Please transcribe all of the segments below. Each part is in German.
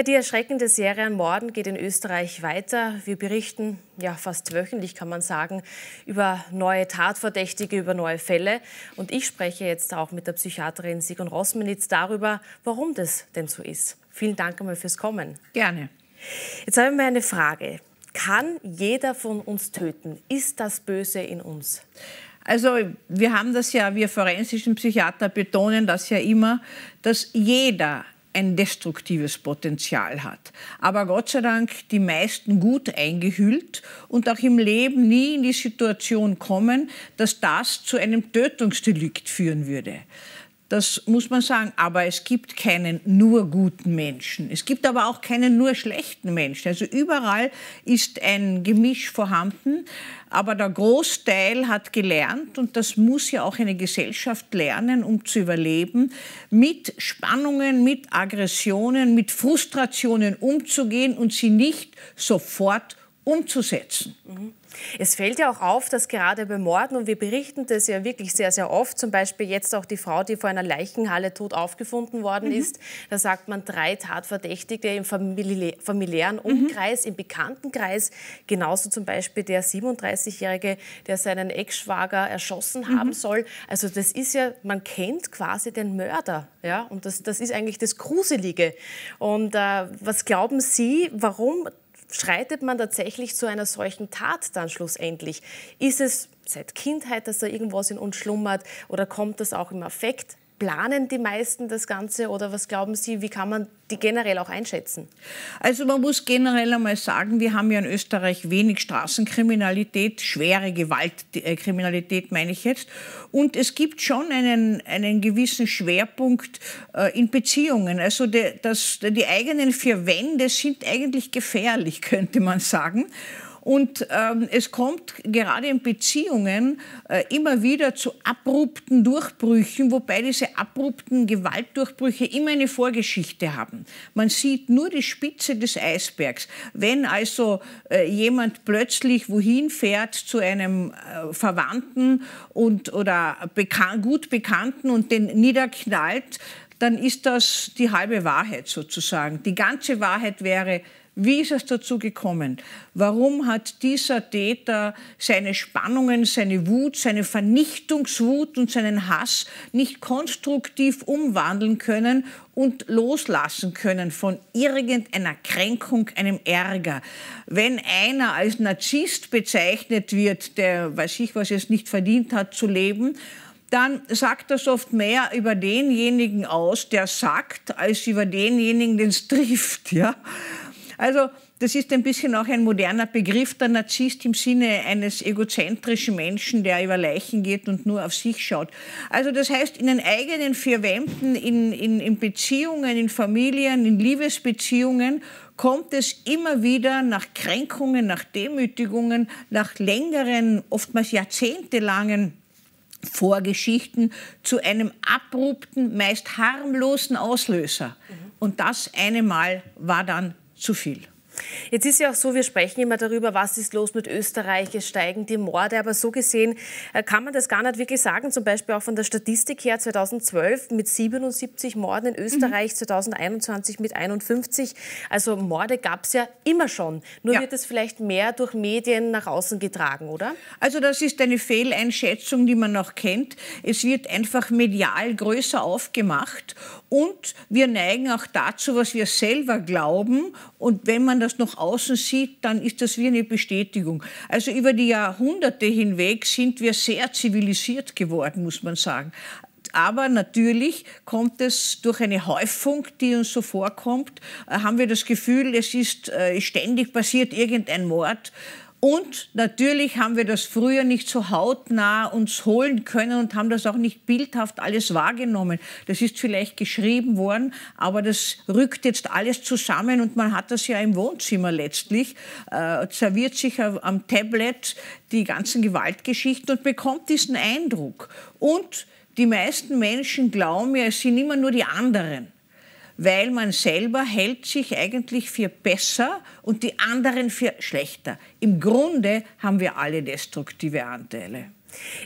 Ja, die erschreckende Serie an Morden geht in Österreich weiter. Wir berichten ja fast wöchentlich, kann man sagen, über neue Tatverdächtige, über neue Fälle. Und ich spreche jetzt auch mit der Psychiaterin Sigon Rosmenitz darüber, warum das denn so ist. Vielen Dank einmal fürs Kommen. Gerne. Jetzt haben wir eine Frage. Kann jeder von uns töten? Ist das Böse in uns? Also wir haben das ja, wir forensischen Psychiater betonen das ja immer, dass jeder ein destruktives Potenzial hat. Aber Gott sei Dank die meisten gut eingehüllt und auch im Leben nie in die Situation kommen, dass das zu einem Tötungsdelikt führen würde. Das muss man sagen. Aber es gibt keinen nur guten Menschen. Es gibt aber auch keinen nur schlechten Menschen. Also überall ist ein Gemisch vorhanden. Aber der Großteil hat gelernt, und das muss ja auch eine Gesellschaft lernen, um zu überleben, mit Spannungen, mit Aggressionen, mit Frustrationen umzugehen und sie nicht sofort umzusetzen. Mhm. Es fällt ja auch auf, dass gerade bei Morden, und wir berichten das ja wirklich sehr, sehr oft, zum Beispiel jetzt auch die Frau, die vor einer Leichenhalle tot aufgefunden worden mhm. ist, da sagt man drei Tatverdächtige im famili familiären mhm. Umkreis, mhm. im Bekanntenkreis, genauso zum Beispiel der 37-Jährige, der seinen Ex-Schwager erschossen mhm. haben soll. Also das ist ja, man kennt quasi den Mörder. Ja? Und das, das ist eigentlich das Gruselige. Und äh, was glauben Sie, warum schreitet man tatsächlich zu einer solchen Tat dann schlussendlich? Ist es seit Kindheit, dass da irgendwas in uns schlummert oder kommt das auch im Affekt? planen die meisten das Ganze oder was glauben Sie, wie kann man die generell auch einschätzen? Also man muss generell einmal sagen, wir haben ja in Österreich wenig Straßenkriminalität, schwere Gewaltkriminalität äh, meine ich jetzt. Und es gibt schon einen, einen gewissen Schwerpunkt äh, in Beziehungen. Also die, das, die eigenen vier Wände sind eigentlich gefährlich, könnte man sagen. Und ähm, es kommt gerade in Beziehungen äh, immer wieder zu abrupten Durchbrüchen, wobei diese abrupten Gewaltdurchbrüche immer eine Vorgeschichte haben. Man sieht nur die Spitze des Eisbergs. Wenn also äh, jemand plötzlich wohin fährt zu einem äh, Verwandten und, oder bekan gut Bekannten und den niederknallt, dann ist das die halbe Wahrheit sozusagen. Die ganze Wahrheit wäre, wie ist es dazu gekommen? Warum hat dieser Täter seine Spannungen, seine Wut, seine Vernichtungswut und seinen Hass nicht konstruktiv umwandeln können und loslassen können von irgendeiner Kränkung, einem Ärger? Wenn einer als Narzisst bezeichnet wird, der weiß ich was jetzt nicht verdient hat zu leben, dann sagt das oft mehr über denjenigen aus, der sagt, als über denjenigen, den es trifft. Ja? Also das ist ein bisschen auch ein moderner Begriff, der Narzisst im Sinne eines egozentrischen Menschen, der über Leichen geht und nur auf sich schaut. Also das heißt, in den eigenen vier Wänden, in, in, in Beziehungen, in Familien, in Liebesbeziehungen kommt es immer wieder nach Kränkungen, nach Demütigungen, nach längeren, oftmals jahrzehntelangen Vorgeschichten zu einem abrupten, meist harmlosen Auslöser. Mhm. Und das eine Mal war dann zu viel. Jetzt ist ja auch so, wir sprechen immer darüber, was ist los mit Österreich, es steigen die Morde, aber so gesehen äh, kann man das gar nicht wirklich sagen. Zum Beispiel auch von der Statistik her 2012 mit 77 Morden in Österreich, mhm. 2021 mit 51. Also Morde gab es ja immer schon. Nur ja. wird es vielleicht mehr durch Medien nach außen getragen, oder? Also das ist eine Fehleinschätzung, die man noch kennt. Es wird einfach medial größer aufgemacht und wir neigen auch dazu, was wir selber glauben. Und wenn man das das nach außen sieht, dann ist das wie eine Bestätigung. Also über die Jahrhunderte hinweg sind wir sehr zivilisiert geworden, muss man sagen. Aber natürlich kommt es durch eine Häufung, die uns so vorkommt, äh, haben wir das Gefühl, es ist äh, ständig passiert irgendein Mord und natürlich haben wir das früher nicht so hautnah uns holen können und haben das auch nicht bildhaft alles wahrgenommen. Das ist vielleicht geschrieben worden, aber das rückt jetzt alles zusammen und man hat das ja im Wohnzimmer letztlich, äh, serviert sich am Tablet die ganzen Gewaltgeschichten und bekommt diesen Eindruck. Und die meisten Menschen glauben ja, es sind immer nur die anderen weil man selber hält sich eigentlich für besser und die anderen für schlechter. Im Grunde haben wir alle destruktive Anteile.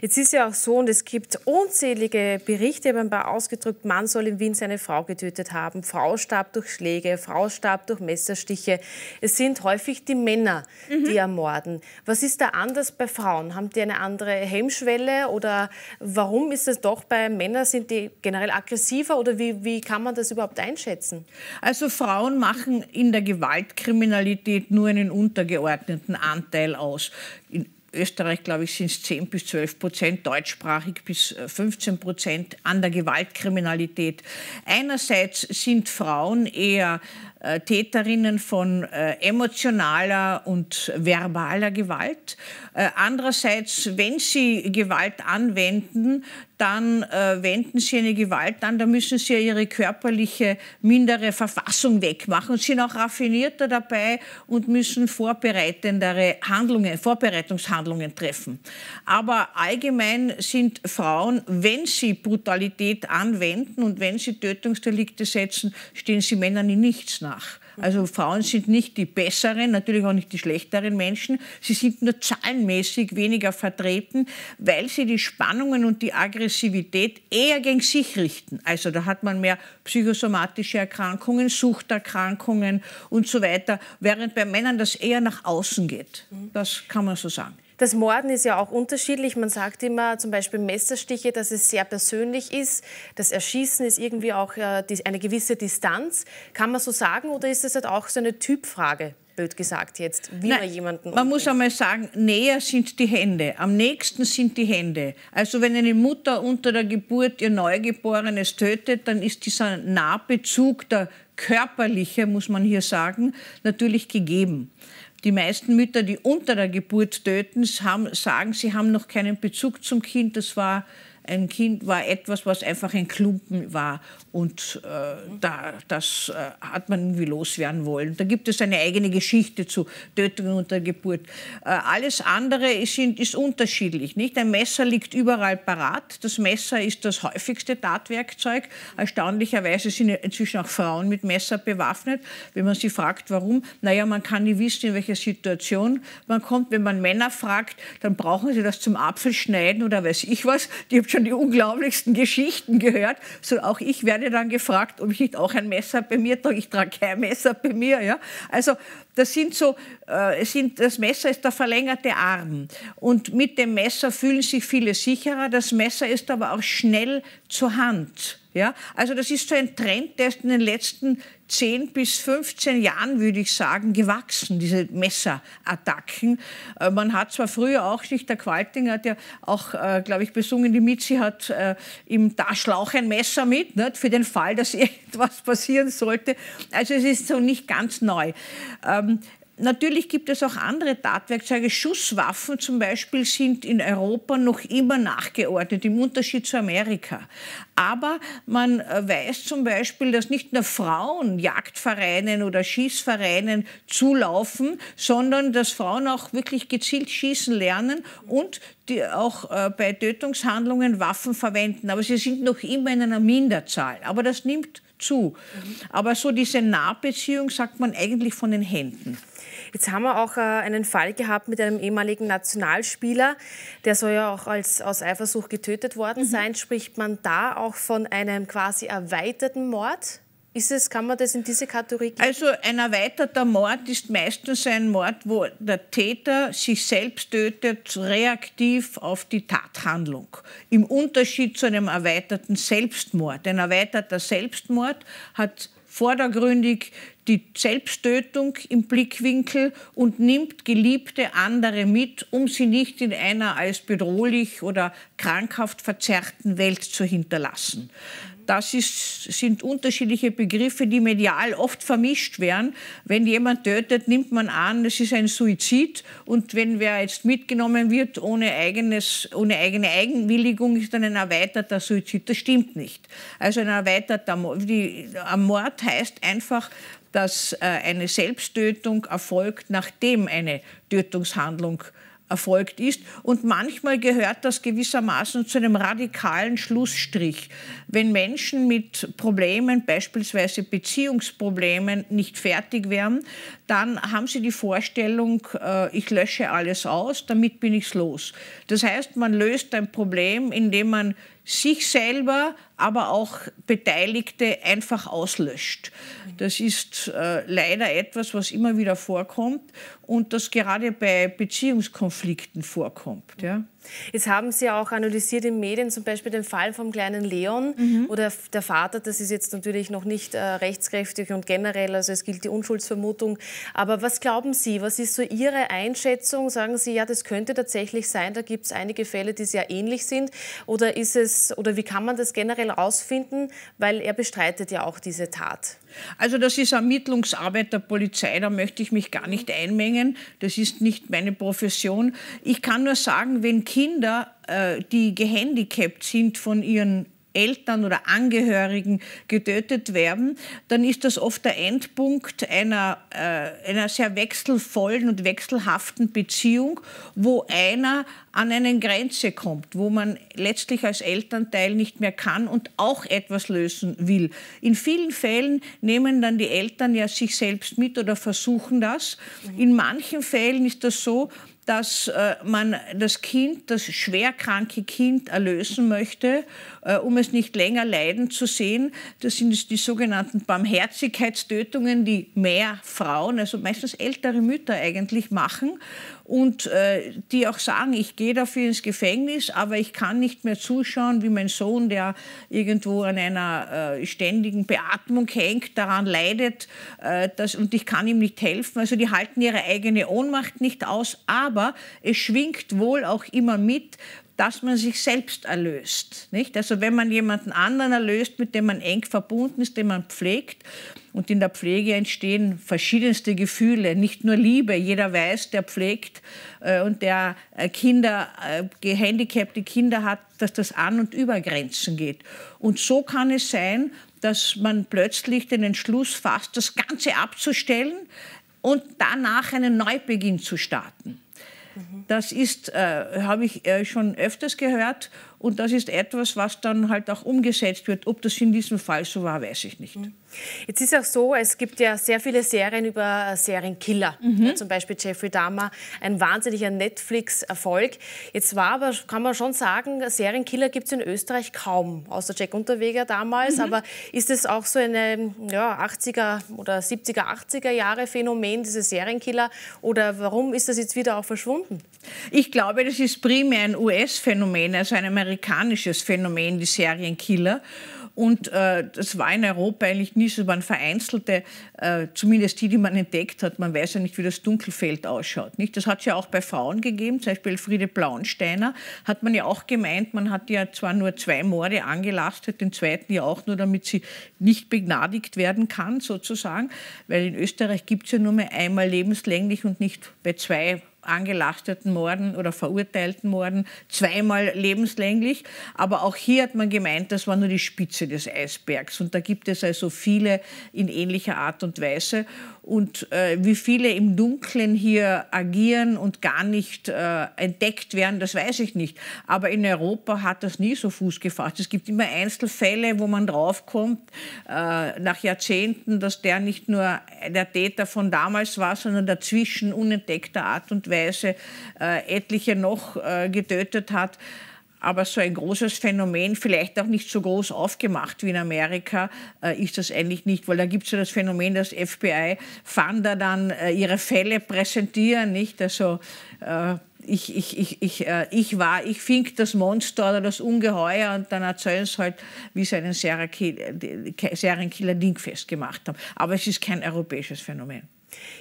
Jetzt ist ja auch so, und es gibt unzählige Berichte, eben bei ausgedrückt, Mann soll in Wien seine Frau getötet haben, Frau starb durch Schläge, Frau starb durch Messerstiche. Es sind häufig die Männer, mhm. die ermorden. Was ist da anders bei Frauen? Haben die eine andere Hemmschwelle oder warum ist es doch bei Männern, sind die generell aggressiver oder wie, wie kann man das überhaupt einschätzen? Also Frauen machen in der Gewaltkriminalität nur einen untergeordneten Anteil aus. In Österreich, glaube ich, sind es 10 bis 12 Prozent, deutschsprachig bis 15 äh, Prozent an der Gewaltkriminalität. Einerseits sind Frauen eher äh, Täterinnen von äh, emotionaler und verbaler Gewalt. Äh, andererseits, wenn sie Gewalt anwenden, dann äh, wenden sie eine Gewalt an, da müssen sie ihre körperliche mindere Verfassung wegmachen und sind auch raffinierter dabei und müssen vorbereitendere Handlungen, Vorbereitungshandlungen treffen. Aber allgemein sind Frauen, wenn sie Brutalität anwenden und wenn sie Tötungsdelikte setzen, stehen sie Männern in nichts nach nach. Also Frauen sind nicht die besseren, natürlich auch nicht die schlechteren Menschen. Sie sind nur zahlenmäßig weniger vertreten, weil sie die Spannungen und die Aggressivität eher gegen sich richten. Also da hat man mehr psychosomatische Erkrankungen, Suchterkrankungen und so weiter, während bei Männern das eher nach außen geht. Das kann man so sagen. Das Morden ist ja auch unterschiedlich. Man sagt immer zum Beispiel Messerstiche, dass es sehr persönlich ist. Das Erschießen ist irgendwie auch äh, eine gewisse Distanz. Kann man so sagen oder ist das halt auch so eine Typfrage? blöd gesagt jetzt, wie Nein, man jemanden umbringt. Man muss einmal sagen, näher sind die Hände, am nächsten sind die Hände. Also wenn eine Mutter unter der Geburt ihr Neugeborenes tötet, dann ist dieser Nahbezug, der körperliche, muss man hier sagen, natürlich gegeben. Die meisten Mütter, die unter der Geburt töten, haben, sagen, sie haben noch keinen Bezug zum Kind. Das war ein Kind war etwas, was einfach ein Klumpen war und äh, da, das äh, hat man irgendwie loswerden wollen. Da gibt es eine eigene Geschichte zu Tötungen unter Geburt. Äh, alles andere ist, ist unterschiedlich. Nicht? Ein Messer liegt überall parat. Das Messer ist das häufigste Tatwerkzeug. Erstaunlicherweise sind inzwischen auch Frauen mit Messer bewaffnet. Wenn man sie fragt, warum, naja, man kann nicht wissen, in welcher Situation man kommt. Wenn man Männer fragt, dann brauchen sie das zum Apfelschneiden oder weiß ich was. Die schon die unglaublichsten Geschichten gehört. So auch ich werde dann gefragt, ob ich nicht auch ein Messer bei mir trage. Ich trage kein Messer bei mir. Ja? Also das sind so, äh, sind, das Messer ist der verlängerte Arm. Und mit dem Messer fühlen sich viele sicherer. Das Messer ist aber auch schnell zur Hand. Ja? Also das ist so ein Trend, der ist in den letzten 10 bis 15 Jahren, würde ich sagen, gewachsen, diese Messerattacken. Äh, man hat zwar früher auch nicht, der Qualting hat ja auch, äh, glaube ich, besungen, die Mitzi hat äh, im Taschlauch ein Messer mit, ne, für den Fall, dass irgendwas passieren sollte. Also es ist so nicht ganz neu. Ähm, ähm, Natürlich gibt es auch andere Tatwerkzeuge. Schusswaffen zum Beispiel sind in Europa noch immer nachgeordnet, im Unterschied zu Amerika. Aber man äh, weiß zum Beispiel, dass nicht nur Frauen Jagdvereinen oder Schießvereinen zulaufen, sondern dass Frauen auch wirklich gezielt schießen lernen und die auch äh, bei Tötungshandlungen Waffen verwenden. Aber sie sind noch immer in einer Minderzahl. Aber das nimmt zu. Aber so diese Nahbeziehung sagt man eigentlich von den Händen. Jetzt haben wir auch äh, einen Fall gehabt mit einem ehemaligen Nationalspieler, der soll ja auch als, aus Eifersucht getötet worden mhm. sein. Spricht man da auch von einem quasi erweiterten Mord? Ist es, kann man das in diese Kategorie geben? Also ein erweiterter Mord ist meistens ein Mord, wo der Täter sich selbst tötet, reaktiv auf die Tathandlung. Im Unterschied zu einem erweiterten Selbstmord. Ein erweiterter Selbstmord hat vordergründig die Selbsttötung im Blickwinkel und nimmt geliebte andere mit, um sie nicht in einer als bedrohlich oder krankhaft verzerrten Welt zu hinterlassen das ist, sind unterschiedliche Begriffe, die medial oft vermischt werden. Wenn jemand tötet, nimmt man an, es ist ein Suizid. Und wenn wer jetzt mitgenommen wird ohne, eigenes, ohne eigene Eigenwilligung, ist dann ein erweiterter Suizid. Das stimmt nicht. Also ein erweiterter die, ein Mord heißt einfach, dass äh, eine Selbsttötung erfolgt, nachdem eine Tötungshandlung erfolgt erfolgt ist. Und manchmal gehört das gewissermaßen zu einem radikalen Schlussstrich. Wenn Menschen mit Problemen, beispielsweise Beziehungsproblemen, nicht fertig werden, dann haben sie die Vorstellung, äh, ich lösche alles aus, damit bin ich's los. Das heißt, man löst ein Problem, indem man sich selber, aber auch Beteiligte einfach auslöscht. Das ist äh, leider etwas, was immer wieder vorkommt und das gerade bei Beziehungskonflikten vorkommt. Ja. Jetzt haben Sie auch analysiert in Medien zum Beispiel den Fall vom kleinen Leon mhm. oder der Vater. Das ist jetzt natürlich noch nicht äh, rechtskräftig und generell, also es gilt die Unschuldsvermutung. Aber was glauben Sie, was ist so Ihre Einschätzung? Sagen Sie, ja, das könnte tatsächlich sein. Da gibt es einige Fälle, die sehr ähnlich sind. Oder ist es, oder wie kann man das generell rausfinden? Weil er bestreitet ja auch diese Tat. Also das ist Ermittlungsarbeit der Polizei, da möchte ich mich gar nicht einmengen. Das ist nicht meine Profession. Ich kann nur sagen, wenn Kinder, äh, die gehandicapt sind von ihren Eltern oder Angehörigen getötet werden, dann ist das oft der Endpunkt einer, äh, einer sehr wechselvollen und wechselhaften Beziehung, wo einer an eine Grenze kommt, wo man letztlich als Elternteil nicht mehr kann und auch etwas lösen will. In vielen Fällen nehmen dann die Eltern ja sich selbst mit oder versuchen das. Mhm. In manchen Fällen ist das so, dass äh, man das Kind, das schwerkranke Kind erlösen möchte äh, um es nicht länger leiden zu sehen. Das sind die sogenannten Barmherzigkeitstötungen, die mehr Frauen, also meistens ältere Mütter eigentlich machen und äh, die auch sagen, ich gehe dafür ins Gefängnis, aber ich kann nicht mehr zuschauen, wie mein Sohn, der irgendwo an einer äh, ständigen Beatmung hängt, daran leidet das, und ich kann ihm nicht helfen. Also die halten ihre eigene Ohnmacht nicht aus, aber es schwingt wohl auch immer mit, dass man sich selbst erlöst. Nicht? Also wenn man jemanden anderen erlöst, mit dem man eng verbunden ist, den man pflegt, und in der Pflege entstehen verschiedenste Gefühle, nicht nur Liebe. Jeder weiß, der pflegt äh, und der äh, Kinder, äh, gehandicapte Kinder hat, dass das an und über Grenzen geht. Und so kann es sein, dass man plötzlich den Entschluss fasst, das Ganze abzustellen und danach einen Neubeginn zu starten. Das ist, äh, habe ich äh, schon öfters gehört und das ist etwas, was dann halt auch umgesetzt wird. Ob das in diesem Fall so war, weiß ich nicht. Mhm. Jetzt ist auch so, es gibt ja sehr viele Serien über äh, Serienkiller. Mhm. Ja, zum Beispiel Jeffrey Dahmer, ein wahnsinniger Netflix-Erfolg. Jetzt war aber, kann man schon sagen, Serienkiller gibt es in Österreich kaum, außer Jack Unterweger damals. Mhm. Aber ist es auch so ein ja, 80er oder 70er, 80er Jahre Phänomen, diese Serienkiller? Oder warum ist das jetzt wieder auch verschwunden? Ich glaube, das ist primär ein US-Phänomen, also ein amerikanisches amerikanisches Phänomen, die Serienkiller. Und äh, das war in Europa eigentlich nie so, es waren vereinzelte, äh, zumindest die, die man entdeckt hat. Man weiß ja nicht, wie das Dunkelfeld ausschaut. Nicht? Das hat es ja auch bei Frauen gegeben, zum Beispiel Friede Blaunsteiner. hat man ja auch gemeint, man hat ja zwar nur zwei Morde angelastet, den zweiten ja auch nur, damit sie nicht begnadigt werden kann, sozusagen, weil in Österreich gibt es ja nur mehr einmal lebenslänglich und nicht bei zwei angelasteten Morden oder verurteilten Morden, zweimal lebenslänglich. Aber auch hier hat man gemeint, das war nur die Spitze des Eisbergs. Und da gibt es also viele in ähnlicher Art und Weise und äh, wie viele im Dunkeln hier agieren und gar nicht äh, entdeckt werden, das weiß ich nicht. Aber in Europa hat das nie so Fuß gefasst. Es gibt immer Einzelfälle, wo man draufkommt, äh, nach Jahrzehnten, dass der nicht nur der Täter von damals war, sondern dazwischen unentdeckter Art und Weise äh, etliche noch äh, getötet hat aber so ein großes Phänomen, vielleicht auch nicht so groß aufgemacht wie in Amerika, äh, ist das eigentlich nicht, weil da gibt es ja das Phänomen, dass FBI-Funder dann äh, ihre Fälle präsentieren, nicht? Also äh, ich, ich, ich, ich, äh, ich war, ich fink das Monster oder das Ungeheuer und dann erzählen sie halt, wie sie einen äh, Serienkiller Ding festgemacht haben. Aber es ist kein europäisches Phänomen.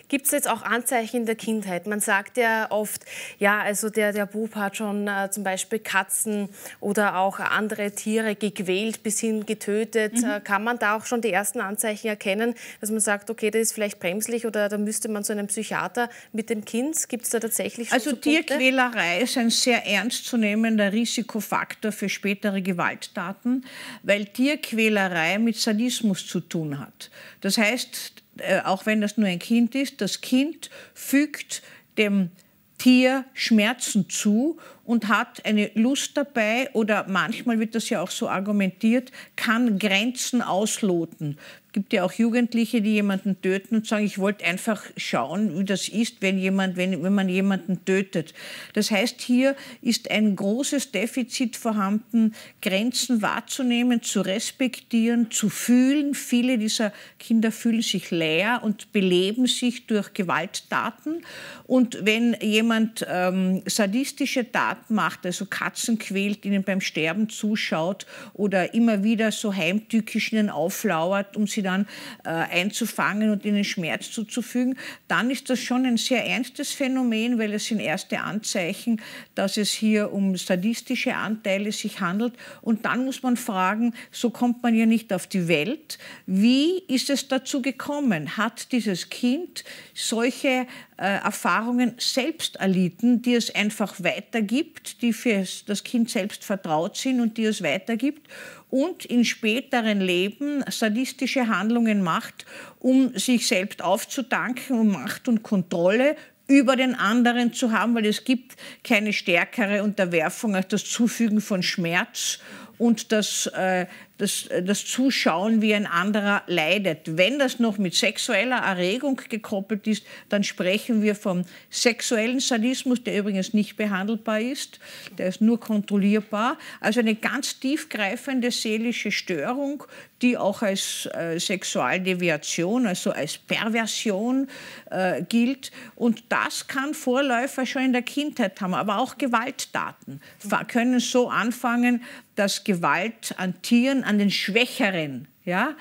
Gibt es jetzt auch Anzeichen in der Kindheit? Man sagt ja oft, ja, also der, der Bub hat schon äh, zum Beispiel Katzen oder auch andere Tiere gequält bis hin getötet. Mhm. Äh, kann man da auch schon die ersten Anzeichen erkennen, dass man sagt, okay, das ist vielleicht bremslich oder da müsste man zu einem Psychiater mit dem Kind? Gibt es da tatsächlich schon Also so Tierquälerei ist ein sehr ernstzunehmender Risikofaktor für spätere Gewalttaten, weil Tierquälerei mit Sadismus zu tun hat. Das heißt, äh, auch wenn das nur ein Kind ist, das Kind fügt dem Tier Schmerzen zu und hat eine Lust dabei oder manchmal wird das ja auch so argumentiert, kann Grenzen ausloten gibt ja auch Jugendliche, die jemanden töten und sagen, ich wollte einfach schauen, wie das ist, wenn, jemand, wenn, wenn man jemanden tötet. Das heißt, hier ist ein großes Defizit vorhanden, Grenzen wahrzunehmen, zu respektieren, zu fühlen. Viele dieser Kinder fühlen sich leer und beleben sich durch Gewalttaten. Und wenn jemand ähm, sadistische Taten macht, also Katzen quält, ihnen beim Sterben zuschaut oder immer wieder so heimtückisch ihnen auflauert, um sie sie dann äh, einzufangen und ihnen Schmerz zuzufügen, dann ist das schon ein sehr ernstes Phänomen, weil es sind erste Anzeichen, dass es hier um sadistische Anteile sich handelt. Und dann muss man fragen, so kommt man ja nicht auf die Welt. Wie ist es dazu gekommen? Hat dieses Kind solche äh, Erfahrungen selbst erlitten, die es einfach weitergibt, die für das Kind selbst vertraut sind und die es weitergibt und in späteren Leben sadistische Handlungen macht, um sich selbst aufzudanken und Macht und Kontrolle über den anderen zu haben, weil es gibt keine stärkere Unterwerfung als das Zufügen von Schmerz und das äh, das, das Zuschauen, wie ein anderer leidet. Wenn das noch mit sexueller Erregung gekoppelt ist, dann sprechen wir vom sexuellen Sadismus, der übrigens nicht behandelbar ist, der ist nur kontrollierbar. Also eine ganz tiefgreifende seelische Störung, die auch als äh, Sexualdeviation, also als Perversion äh, gilt. Und das kann Vorläufer schon in der Kindheit haben, aber auch Gewalttaten können so anfangen, dass Gewalt an Tieren, an an den Schwächeren ja,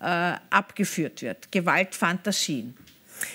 äh, abgeführt wird. Gewaltfantasien.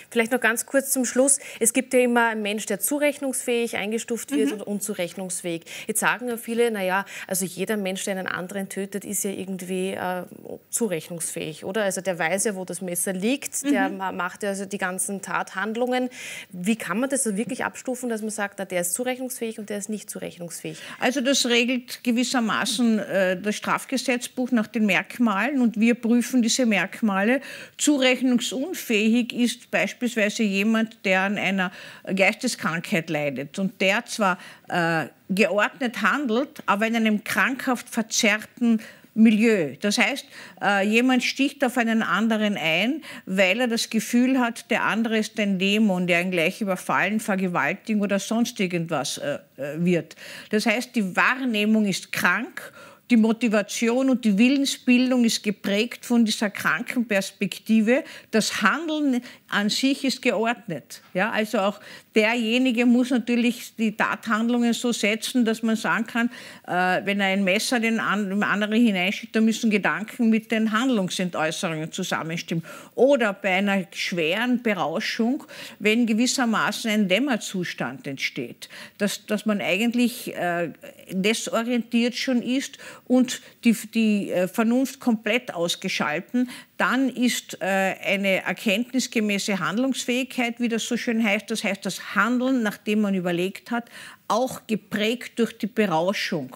Vielleicht noch ganz kurz zum Schluss. Es gibt ja immer einen Mensch, der zurechnungsfähig eingestuft wird mhm. und unzurechnungsfähig. Jetzt sagen ja viele, naja, also jeder Mensch, der einen anderen tötet, ist ja irgendwie äh, zurechnungsfähig, oder? Also der weiß ja, wo das Messer liegt, mhm. der macht ja also die ganzen Tathandlungen. Wie kann man das so wirklich abstufen, dass man sagt, na, der ist zurechnungsfähig und der ist nicht zurechnungsfähig? Also das regelt gewissermaßen äh, das Strafgesetzbuch nach den Merkmalen und wir prüfen diese Merkmale. Zurechnungsunfähig ist beispielsweise jemand, der an einer Geisteskrankheit leidet und der zwar äh, geordnet handelt, aber in einem krankhaft verzerrten Milieu. Das heißt, äh, jemand sticht auf einen anderen ein, weil er das Gefühl hat, der andere ist ein Dämon, der ihn gleich überfallen, vergewaltigen oder sonst irgendwas äh, äh wird. Das heißt, die Wahrnehmung ist krank die Motivation und die Willensbildung ist geprägt von dieser kranken Perspektive. Das Handeln an sich ist geordnet. Ja, also auch derjenige muss natürlich die Tathandlungen so setzen, dass man sagen kann, äh, wenn er ein Messer den anderen hineinschickt, dann müssen Gedanken mit den Handlungsentäußerungen zusammenstimmen. Oder bei einer schweren Berauschung, wenn gewissermaßen ein Dämmerzustand entsteht, dass, dass man eigentlich äh, desorientiert schon ist und die, die äh, Vernunft komplett ausgeschalten, dann ist äh, eine erkenntnisgemäße gewisse Handlungsfähigkeit, wie das so schön heißt. Das heißt, das Handeln, nachdem man überlegt hat, auch geprägt durch die Berauschung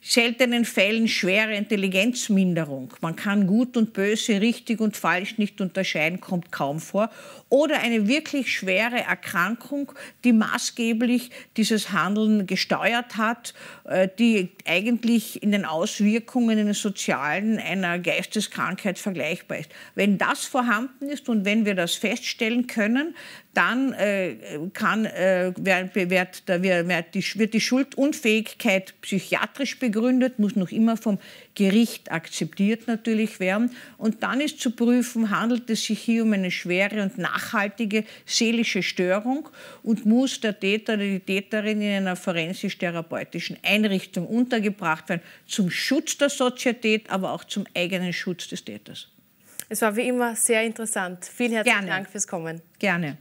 seltenen Fällen schwere Intelligenzminderung. Man kann gut und böse, richtig und falsch nicht unterscheiden, kommt kaum vor oder eine wirklich schwere Erkrankung, die maßgeblich dieses Handeln gesteuert hat, äh, die eigentlich in den Auswirkungen, in den sozialen einer Geisteskrankheit vergleichbar ist. Wenn das vorhanden ist und wenn wir das feststellen können, dann äh, kann, äh, wird, wird die Schuldunfähigkeit psychiatrisch begründet, muss noch immer vom Gericht akzeptiert natürlich werden. Und dann ist zu prüfen, handelt es sich hier um eine schwere und nachhaltige nachhaltige seelische Störung und muss der Täter oder die Täterin in einer forensisch-therapeutischen Einrichtung untergebracht werden, zum Schutz der Sozietät, aber auch zum eigenen Schutz des Täters. Es war wie immer sehr interessant. Vielen herzlichen Gerne. Dank fürs Kommen. Gerne.